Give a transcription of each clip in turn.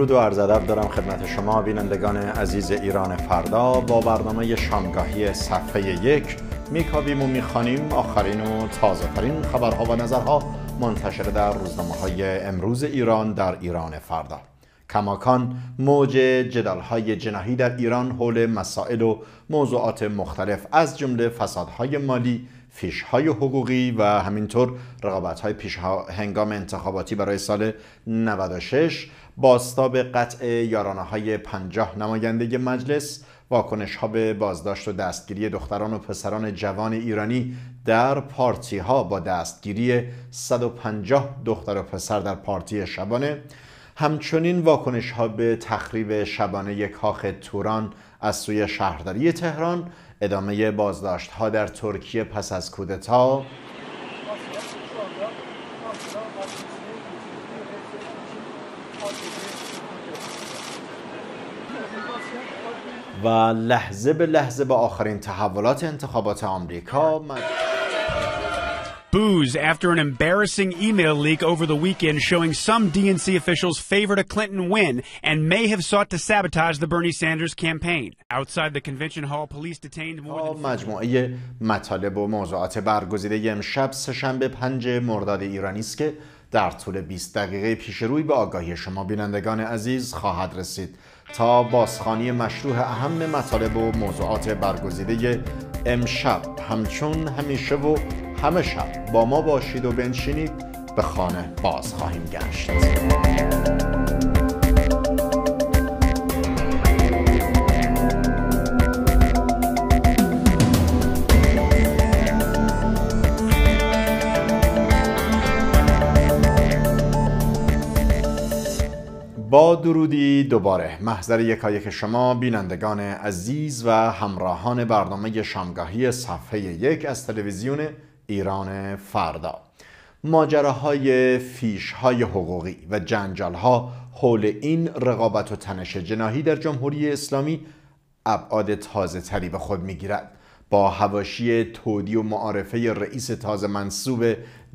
درود و عرض ادب دارم خدمت شما بینندگان عزیز ایران فردا با برنامه شامگاهی صفحه یک میکاویم و میخوانیم آخرین و تازه ترین خبرها و نظرها منتشر در روزنامه های امروز ایران در ایران فردا کماکان موج های جناهی در ایران حول مسائل و موضوعات مختلف از جمله فسادهای مالی فیش های حقوقی و همینطور رقابت های پیش هنگام انتخاباتی برای سال 96 باستاب قطع یارانه های پنجاه نماینده مجلس واکنش ها به بازداشت و دستگیری دختران و پسران جوان ایرانی در پارتی ها با دستگیری 150 دختر و پسر در پارتی شبانه همچنین واکنش ها به تخریب شبانه کاخ توران از سوی شهرداری تهران ادامه بازداشت ها در ترکیه پس از کودتا و لحظه به لحظه به آخرین تحولات انتخابات آمریکا من... Booze after an embarrassing email leak over the weekend showing some DNC officials favored a Clinton win and may have sought to sabotage the Bernie Sanders campaign. Outside the convention hall, police detained more than... مجموعه مطالب و موضوعات برگزیده امشب سهشنبه 5 مرداد ایرانی است که در طول 20 دقیقه پیش روی به آگاهی شما بینندگان عزیز خواهد رسید تا بازخانی مشروع اهم مطالب و موضوعات برگزیده امشب همچون همیشه و همه شب با ما باشید و بنشینید به خانه باز خواهیم گشت با درودی دوباره محضر یکایک شما بینندگان عزیز و همراهان برنامه شامگاهی صفحه یک از تلویزیون ایران فردا ماجراهای های حقوقی و ها حول این رقابت و تنش جناهی در جمهوری اسلامی ابعاد تازه تری به خود میگیرد با هواشی تودی و معارفه رئیس تازه منصوب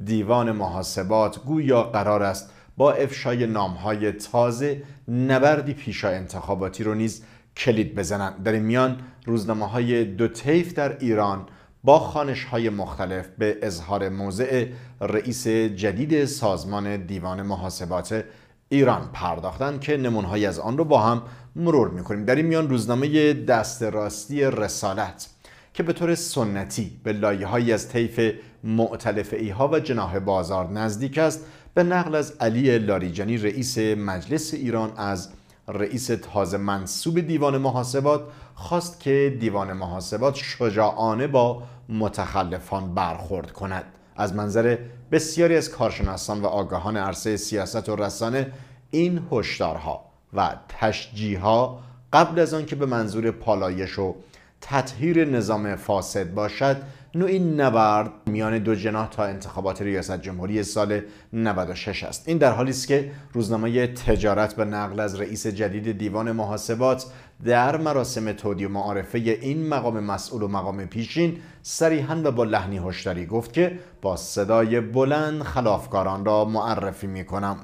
دیوان محاسبات گویا قرار است با افشای های تازه نبردی پیشا انتخاباتی رو نیز کلید بزنند در این میان روزنامه های دو طیف در ایران با خانش های مختلف به اظهار موضع رئیس جدید سازمان دیوان محاسبات ایران پرداختن که نمونهایی از آن رو با هم مرور میکنیم در این میان روزنامه دست راستی رسالت که به طور سنتی به لایه از طیف معتلف ها و جناح بازار نزدیک است به نقل از علی لاریجانی رئیس مجلس ایران از رئیس تازه منصوب دیوان محاسبات خواست که دیوان محاسبات شجاعانه با متخلفان برخورد کند از منظر بسیاری از کارشناسان و آگاهان عرصه سیاست و رسانه این هشدارها و تشجیها قبل از که به منظور پالایش و تطهیر نظام فاسد باشد نوعی این نبرد میان دو جناح تا انتخابات ریاست جمهوری سال 96 است این در حالی است که روزنامه تجارت به نقل از رئیس جدید دیوان محاسبات در مراسم تودی و معارفه این مقام مسئول و مقام پیشین صریحا و با لحنی هشداری گفت که با صدای بلند خلافکاران را معرفی می کنم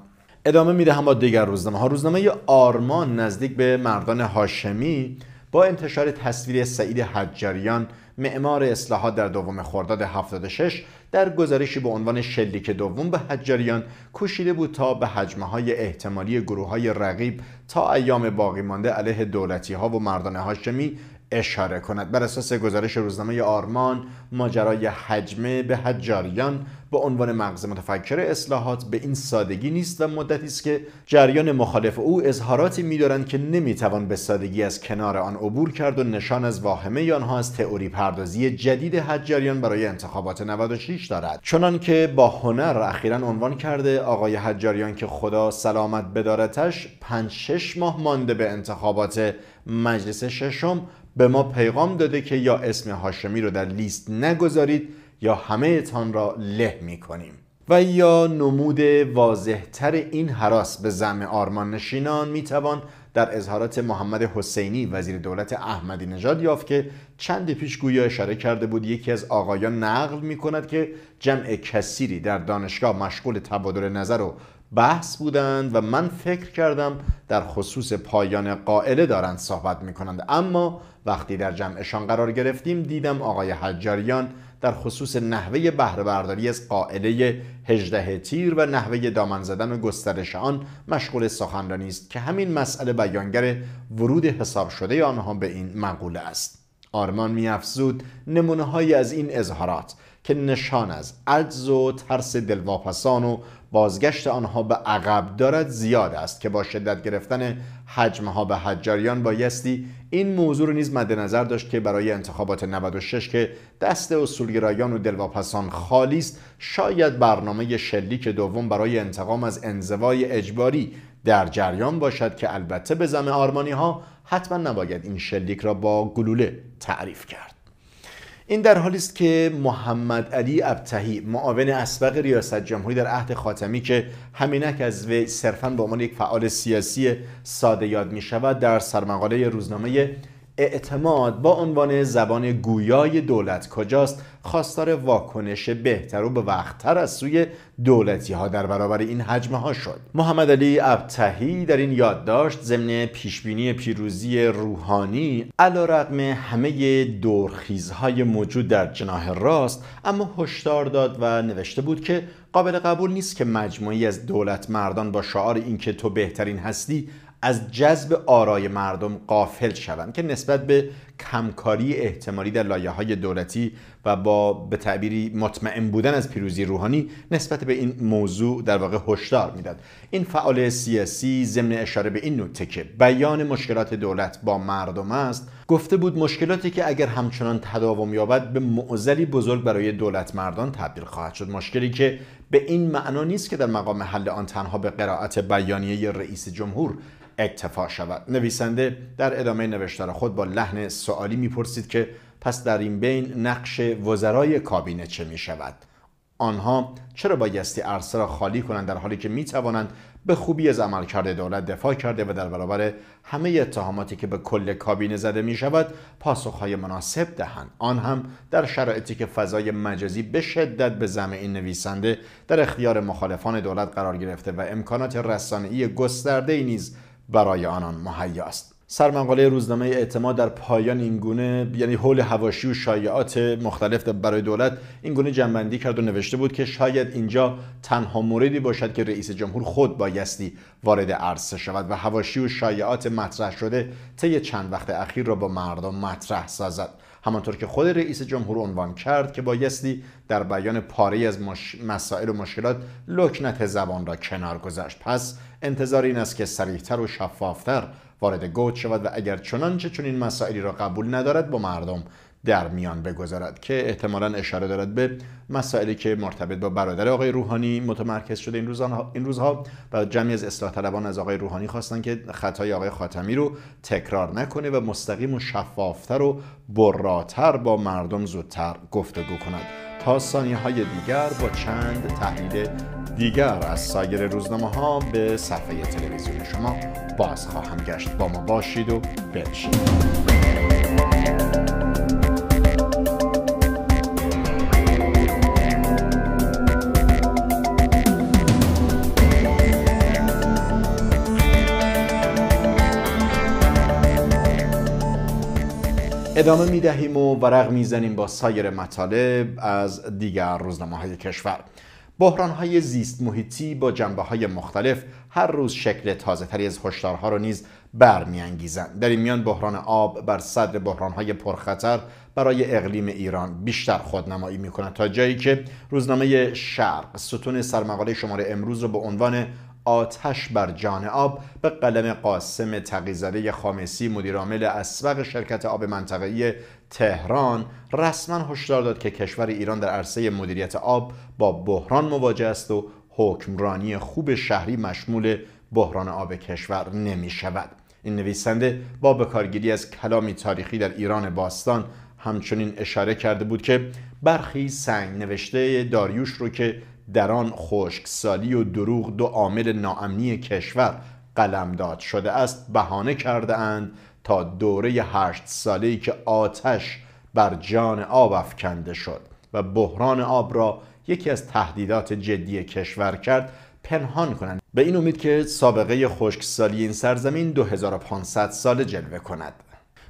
ادامه می دهم با دیگر روزنامه ها روزنامه آرمان نزدیک به مردان هاشمی با انتشار تصویر سعید حجریان، معمار اصلاحات در دوم خرداد 76 در گزارشی به عنوان شلیک دوم به حجاریان کوشیده بود تا به حجمه های احتمالی گروه های رقیب تا ایام باقی مانده علیه دولتی ها و مردان هاشمی اشاره کند بر اساس گزارش روزنامه آرمان ماجرای حجمه به حجاریان به عنوان مغز متفکر اصلاحات به این سادگی نیست و مدتی است که جریان مخالف او اظهاراتی میدارند که نمیتوان به سادگی از کنار آن عبور کرد و نشان از واهمه آنها از تئوری پردازی جدید حجاریان برای انتخابات 96 دارد چنان که با هنر اخیرا عنوان کرده آقای حجاریان که خدا سلامت بدارتش 5 6 ماه مانده به انتخابات مجلس ششم به ما پیغام داده که یا اسم هاشمی رو در لیست نگذارید یا همه تان را له می کنیم و یا نمود واضحتر این حراس به زم آرمان نشینان می توان در اظهارات محمد حسینی وزیر دولت احمدی نژاد یافت که چند پیش گویا اشاره کرده بود یکی از آقایان نقل می کند که جمع کثیری در دانشگاه مشغول تبادل نظر و بحث بودند و من فکر کردم در خصوص پایان قائله دارند صحبت می کنند اما وقتی در جمعشان قرار گرفتیم دیدم آقای حجاریان در خصوص نحوه بهره برداری از قائله هجده تیر و نحوه دامن زدن و گسترش آن مشغول سخنرانی است که همین مسئله بیانگر ورود حساب شده آنها به این مقوله است آرمان میافزود نمونه های از این اظهارات که نشان از عجز و ترس دلواپسان و بازگشت آنها به عقب دارد زیاد است که با شدت گرفتن حجمها به حجاریان بایستی این موضوع رو نیز مد نظر داشت که برای انتخابات 96 که دست اصولگرایان و دلواپسان خالی است شاید برنامه شلیک دوم برای انتقام از انزوای اجباری در جریان باشد که البته به زم آرمانی ها حتما نباید این شلیک را با گلوله تعریف کرد این در حالی است که محمد علی ابتهی معاون اسبق ریاست جمهوری در عهد خاتمی که همینک از وی صرفا به عنوان یک فعال سیاسی ساده یاد می شود در سرمقاله روزنامه اعتماد با عنوان زبان گویای دولت کجاست خواستار واکنش بهتر و به وقتتر از سوی دولتی ها در برابر این حجمه ها شد محمد علی ابتهی در این یادداشت ضمن پیشبینی پیروزی روحانی علیرغم همه دورخیزهای موجود در جناه راست اما هشدار داد و نوشته بود که قابل قبول نیست که مجموعی از دولت مردان با شعار اینکه تو بهترین هستی از جذب آرای مردم قافل شوند که نسبت به کمکاری احتمالی در لایه های دولتی و با به تعبیری مطمئن بودن از پیروزی روحانی نسبت به این موضوع در واقع هشدار میداد این فعال سیاسی ضمن اشاره به این نکته که بیان مشکلات دولت با مردم است گفته بود مشکلاتی که اگر همچنان تداوم یابد به معذلی بزرگ برای دولت مردان تبدیل خواهد شد مشکلی که به این معنا نیست که در مقام حل آن تنها به قرائت بیانیه رئیس جمهور اکتفا شود نویسنده در ادامه نوشتار خود با لحن سوالی میپرسید که پس در این بین نقش وزرای کابینه چه می شود؟ آنها چرا بایستی عرصه را خالی کنند در حالی که می توانند به خوبی از عملکرد دولت دفاع کرده و در برابر همه اتهاماتی که به کل کابینه زده می شود پاسخهای مناسب دهند آن هم در شرایطی که فضای مجازی به شدت به زم این نویسنده در اختیار مخالفان دولت قرار گرفته و امکانات رسانه‌ای گسترده نیز برای آنان مهیا است سرمقاله روزنامه اعتماد در پایان این گونه یعنی حول هواشی و شایعات مختلف برای دولت این گونه جنبندی کرد و نوشته بود که شاید اینجا تنها موردی باشد که رئیس جمهور خود بایستی وارد عرصه شود و هواشی و شایعات مطرح شده طی چند وقت اخیر را با مردم مطرح سازد همانطور که خود رئیس جمهور عنوان کرد که بایستی در بیان پاره از مسائل و مشکلات لکنت زبان را کنار گذاشت پس انتظار این است که سریحتر و شفافتر وارد گوت شود و اگر چنانچه چنین مسائلی را قبول ندارد با مردم در میان بگذارد که احتمالا اشاره دارد به مسائلی که مرتبط با برادر آقای روحانی متمرکز شده این روزها, این روزها و جمعی از اصلاح طلبان از آقای روحانی خواستند که خطای آقای خاتمی رو تکرار نکنه و مستقیم و شفافتر و براتر با مردم زودتر گفتگو کند تا ثانیه های دیگر با چند تحلیل دیگر از سایر روزنامه ها به صفحه تلویزیون شما باز خواهم گشت با ما باشید و بنشینید ادامه می دهیم و ورق می زنیم با سایر مطالب از دیگر روزنامه های کشور بحران های زیست محیطی با جنبه های مختلف هر روز شکل تازه تری از هشدارها را نیز برمیانگیزند در این میان بحران آب بر صدر بحران های پرخطر برای اقلیم ایران بیشتر خودنمایی می کند تا جایی که روزنامه شرق ستون سرمقاله شماره امروز را به عنوان آتش بر جان آب به قلم قاسم تقیزده خامسی مدیرعامل اسبق شرکت آب منطقه‌ای تهران رسما هشدار داد که کشور ایران در عرصه مدیریت آب با بحران مواجه است و حکمرانی خوب شهری مشمول بحران آب کشور نمی شود. این نویسنده با بکارگیری از کلامی تاریخی در ایران باستان همچنین اشاره کرده بود که برخی سنگ نوشته داریوش رو که در آن خشکسالی و دروغ دو عامل ناامنی کشور قلمداد شده است بهانه کرده اند تا دوره هشت ای که آتش بر جان آب افکنده شد و بحران آب را یکی از تهدیدات جدی کشور کرد پنهان کنند به این امید که سابقه خشکسالی این سرزمین 2500 سال جلوه کند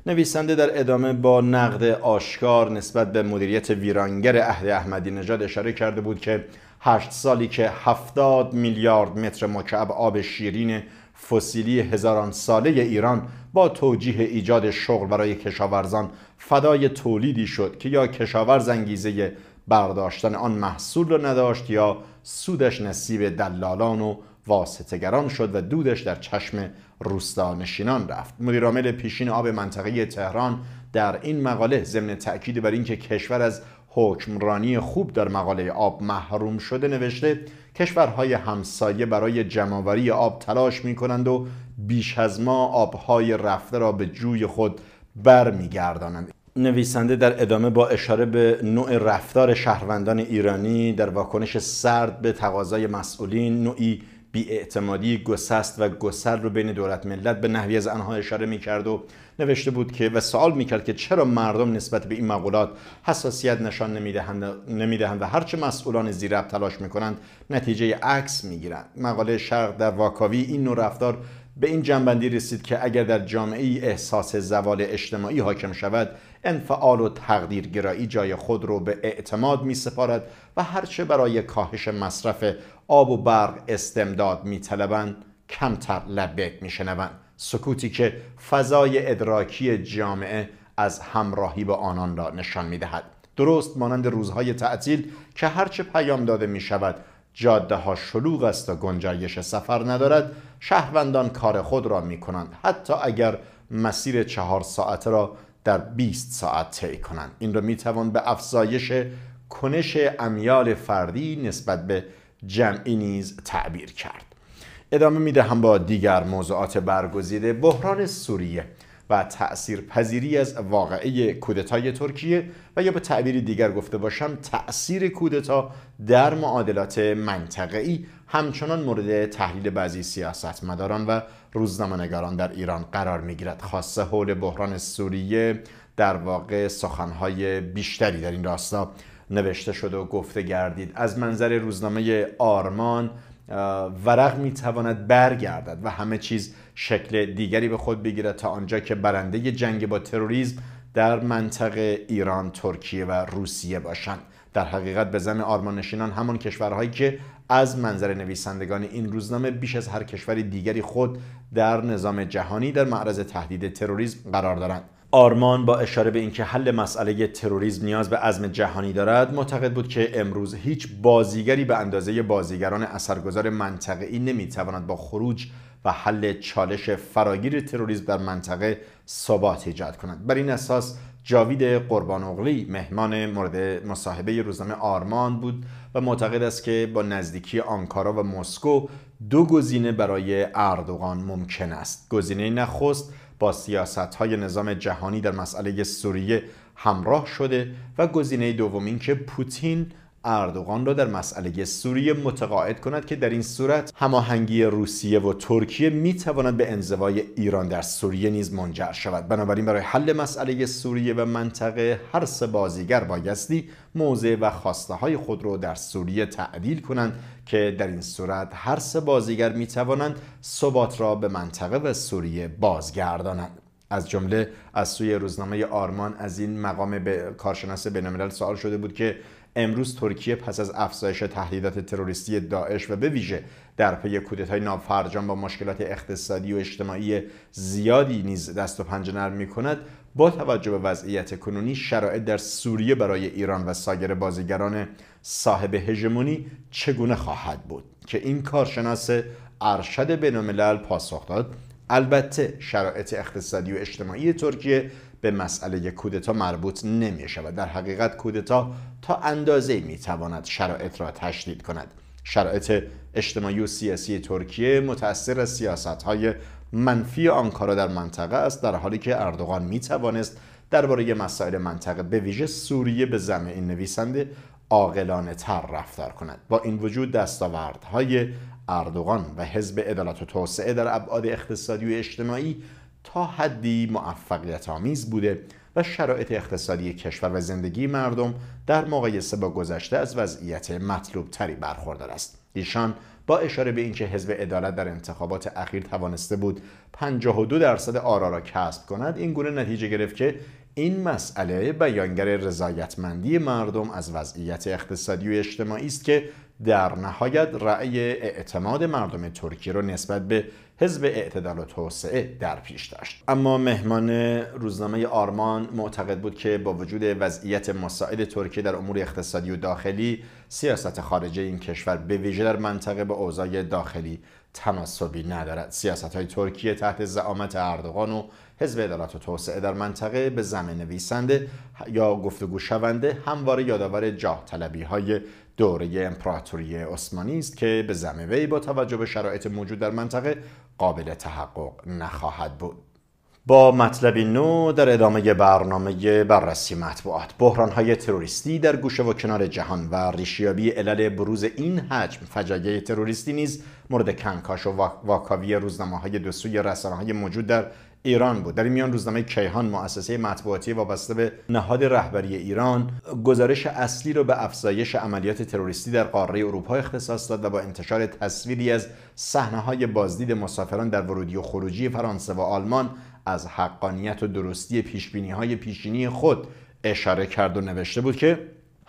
نویسنده در ادامه با نقد آشکار نسبت به مدیریت ویرانگر عهد احمدی نژاد اشاره کرده بود که هشت سالی که 70 میلیارد متر مکعب آب شیرین فسیلی هزاران ساله ایران با توجیه ایجاد شغل برای کشاورزان فدای تولیدی شد که یا کشاورز انگیزه برداشتن آن محصول را نداشت یا سودش نصیب دلالان و واسطگران شد و دودش در چشم روستانشینان رفت مدیرعامل پیشین آب منطقه تهران در این مقاله ضمن تأکید بر اینکه کشور از حکمرانی خوب در مقاله آب محروم شده نوشته کشورهای همسایه برای جمعآوری آب تلاش می کنند و بیش از ما آبهای رفته را به جوی خود برمیگردانند نویسنده در ادامه با اشاره به نوع رفتار شهروندان ایرانی در واکنش سرد به تقاضای مسئولین نوعی بیاعتمادی گسست و گسر رو بین دولت ملت به نحوی از آنها اشاره میکرد و نوشته بود که و سوال میکرد که چرا مردم نسبت به این مقولات حساسیت نشان نمیدهند دهند و هرچه مسئولان زیرب تلاش میکنند نتیجه عکس گیرند مقاله شرق در واکاوی این نوع رفتار به این جنبندی رسید که اگر در جامعه احساس زوال اجتماعی حاکم شود انفعال و تقدیرگرایی جای خود رو به اعتماد می سپارد و هرچه برای کاهش مصرف آب و برق استمداد می طلبند کمتر لبک می شنوند سکوتی که فضای ادراکی جامعه از همراهی به آنان را نشان می دهد درست مانند روزهای تعطیل که هرچه پیام داده می شود جاده ها شلوغ است و گنجایش سفر ندارد شهروندان کار خود را می کنند حتی اگر مسیر چهار ساعته را در 20 ساعت طی کنند این را می توان به افزایش کنش امیال فردی نسبت به جمعی نیز تعبیر کرد ادامه می با دیگر موضوعات برگزیده بحران سوریه و تأثیر پذیری از واقعه کودتای ترکیه و یا به تعبیر دیگر گفته باشم تأثیر کودتا در معادلات منطقه‌ای همچنان مورد تحلیل بعضی سیاستمداران و روزنامه‌نگاران در ایران قرار می‌گیرد خاصه حول بحران سوریه در واقع سخنهای بیشتری در این راستا نوشته شده و گفته گردید از منظر روزنامه آرمان ورق میتواند برگردد و همه چیز شکل دیگری به خود بگیرد تا آنجا که برنده جنگ با تروریسم در منطقه ایران، ترکیه و روسیه باشند در حقیقت به زن نشینان همان کشورهایی که از منظر نویسندگان این روزنامه بیش از هر کشور دیگری خود در نظام جهانی در معرض تهدید تروریسم قرار دارند آرمان با اشاره به اینکه حل مسئله تروریسم نیاز به عزم جهانی دارد معتقد بود که امروز هیچ بازیگری به اندازه بازیگران اثرگذار ای نمیتواند با خروج و حل چالش فراگیر تروریسم در منطقه ثبات ایجاد کند بر این اساس جاوید قربان اغلی مهمان مورد مصاحبه روزنامه آرمان بود و معتقد است که با نزدیکی آنکارا و مسکو دو گزینه برای اردوغان ممکن است گزینه نخست با سیاست های نظام جهانی در مسئله سوریه همراه شده و گزینه دوم اینکه پوتین اردوغان را در مسئله سوریه متقاعد کند که در این صورت هماهنگی روسیه و ترکیه می تواند به انزوای ایران در سوریه نیز منجر شود بنابراین برای حل مسئله سوریه و منطقه هر سه بازیگر بایستی موضع و خواسته های خود را در سوریه تعدیل کنند که در این صورت هر سه بازیگر می توانند ثبات را به منطقه و سوریه بازگردانند از جمله از سوی روزنامه آرمان از این مقام به کارشناس بینالملل سوال شده بود که امروز ترکیه پس از افزایش تهدیدات تروریستی داعش و به ویژه در پی کودتای نافرجان با مشکلات اقتصادی و اجتماعی زیادی نیز دست و پنجه نرم کند با توجه به وضعیت کنونی شرایط در سوریه برای ایران و سایر بازیگران صاحب هژمونی چگونه خواهد بود که این کارشناس ارشد بینالملل پاسخ داد البته شرایط اقتصادی و اجتماعی ترکیه به مسئله کودتا مربوط نمی شود در حقیقت کودتا تا اندازه می تواند شرایط را تشدید کند شرایط اجتماعی و سیاسی ترکیه متأثر از سیاست های منفی آنکارا در منطقه است در حالی که اردوغان می توانست درباره مسائل منطقه به ویژه سوریه به زم این نویسنده عاقلانه تر رفتار کند با این وجود دستاوردهای اردوغان و حزب عدالت و توسعه در ابعاد اقتصادی و اجتماعی تا حدی موفقیت آمیز بوده و شرایط اقتصادی کشور و زندگی مردم در مقایسه با گذشته از وضعیت مطلوب تری برخوردار است ایشان با اشاره به اینکه حزب عدالت در انتخابات اخیر توانسته بود 52 درصد آرا را کسب کند این گونه نتیجه گرفت که این مسئله بیانگر رضایتمندی مردم از وضعیت اقتصادی و اجتماعی است که در نهایت رأی اعتماد مردم ترکیه را نسبت به حزب اعتدال و توسعه در پیش داشت اما مهمان روزنامه آرمان معتقد بود که با وجود وضعیت مساعد ترکیه در امور اقتصادی و داخلی سیاست خارجه این کشور به ویژه در منطقه به اوضاع داخلی تناسبی ندارد سیاست های ترکیه تحت زعامت اردوغان و حزب عدالت و توسعه در منطقه به زمین نویسنده یا گفتگو شونده همواره یادآور جاه طلبی های دوره امپراتوری عثمانی است که به زمین وی با توجه به شرایط موجود در منطقه قابل تحقق نخواهد بود با مطلب نو در ادامه برنامه بررسی مطبوعات های تروریستی در گوشه و کنار جهان و ریشیابی علل بروز این حجم فجایع تروریستی نیز مورد کنکاش و واکاوی روزنامه های دو سوی رسانه های موجود در ایران بود در این میان روزنامه کیهان مؤسسه مطبوعاتی وابسته به نهاد رهبری ایران گزارش اصلی رو به افزایش عملیات تروریستی در قاره اروپا اختصاص داد و با انتشار تصویری از های بازدید مسافران در ورودی و خروجی فرانسه و آلمان از حقانیت و درستی پیشبینی های پیشینی خود اشاره کرد و نوشته بود که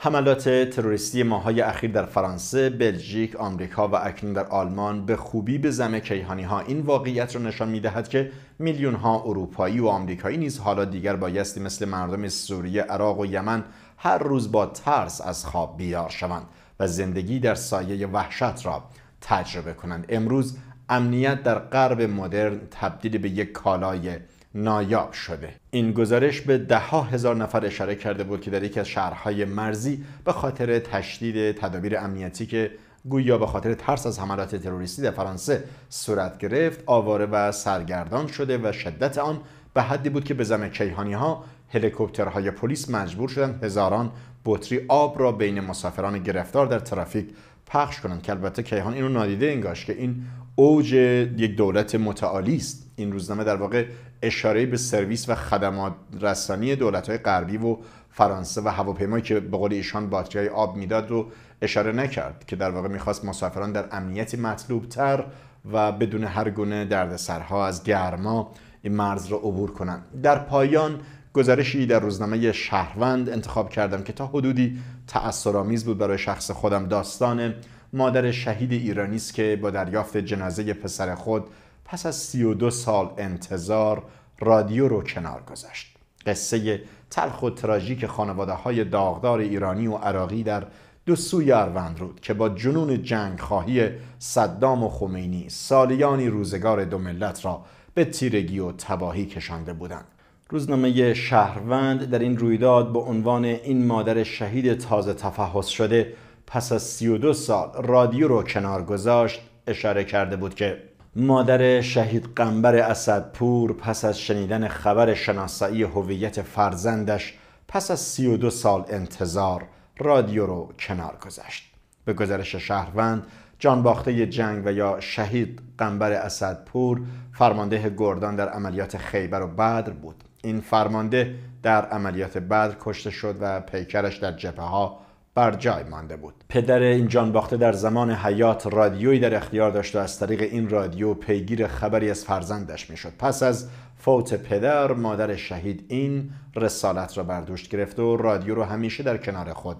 حملات تروریستی ماهای اخیر در فرانسه، بلژیک، آمریکا و اکنون در آلمان به خوبی به زم کیهانی ها این واقعیت را نشان می دهد که میلیون ها اروپایی و آمریکایی نیز حالا دیگر بایستی مثل مردم سوریه، عراق و یمن هر روز با ترس از خواب بیدار شوند و زندگی در سایه وحشت را تجربه کنند. امروز امنیت در غرب مدرن تبدیل به یک کالای نایاب شده این گزارش به ده ها هزار نفر اشاره کرده بود که در یکی از شهرهای مرزی به خاطر تشدید تدابیر امنیتی که گویا به خاطر ترس از حملات تروریستی در فرانسه صورت گرفت آواره و سرگردان شده و شدت آن به حدی بود که به زمه کیهانی ها هلیکوپترهای پلیس مجبور شدند هزاران بطری آب را بین مسافران گرفتار در ترافیک پخش کنند که البته کیهان اینو نادیده انگاش که این اوج یک دولت متعالی است این روزنامه در واقع اشاره به سرویس و خدمات رسانی دولت های غربی و فرانسه و هواپیمایی که به قول ایشان باتری آب میداد رو اشاره نکرد که در واقع میخواست مسافران در امنیتی مطلوب تر و بدون هر گونه دردسرها از گرما این مرز را عبور کنند در پایان گزارشی در روزنامه شهروند انتخاب کردم که تا حدودی تأثرآمیز بود برای شخص خودم داستان مادر شهید ایرانی است که با دریافت جنازه پسر خود پس از 32 سال انتظار رادیو رو کنار گذاشت قصه تلخ و تراژیک خانواده های داغدار ایرانی و عراقی در دو سوی اروند رود که با جنون جنگ خواهی صدام و خمینی سالیانی روزگار دو ملت را به تیرگی و تباهی کشانده بودند روزنامه شهروند در این رویداد به عنوان این مادر شهید تازه تفحص شده پس از 32 سال رادیو رو کنار گذاشت اشاره کرده بود که مادر شهید قنبر اسدپور پس از شنیدن خبر شناسایی هویت فرزندش پس از 32 سال انتظار رادیو رو کنار گذاشت به گزارش شهروند باخته جنگ و یا شهید قنبر اسدپور فرمانده گردان در عملیات خیبر و بدر بود این فرمانده در عملیات بدر کشته شد و پیکرش در جبهه ها بر جای مانده بود پدر این جان باخته در زمان حیات رادیویی در اختیار داشت و از طریق این رادیو پیگیر خبری از فرزندش میشد پس از فوت پدر مادر شهید این رسالت را بر دوش گرفت و رادیو را همیشه در کنار خود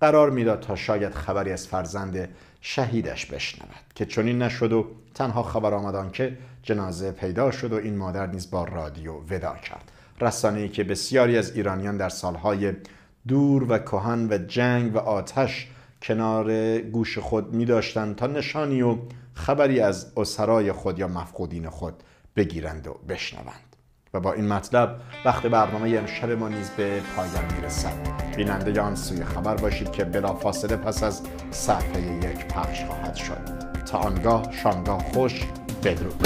قرار میداد تا شاید خبری از فرزند شهیدش بشنود که چنین نشد و تنها خبر آمدان که جنازه پیدا شد و این مادر نیز با رادیو ودا کرد رسانه‌ای که بسیاری از ایرانیان در سالهای دور و کهن و جنگ و آتش کنار گوش خود می داشتند تا نشانی و خبری از اسرای خود یا مفقودین خود بگیرند و بشنوند و با این مطلب وقت برنامه امشب ما نیز به پایان میرسد بیننده آن سوی خبر باشید که فاصله پس از صفحه یک پخش خواهد شد تا آنگاه شانگاه خوش بدرود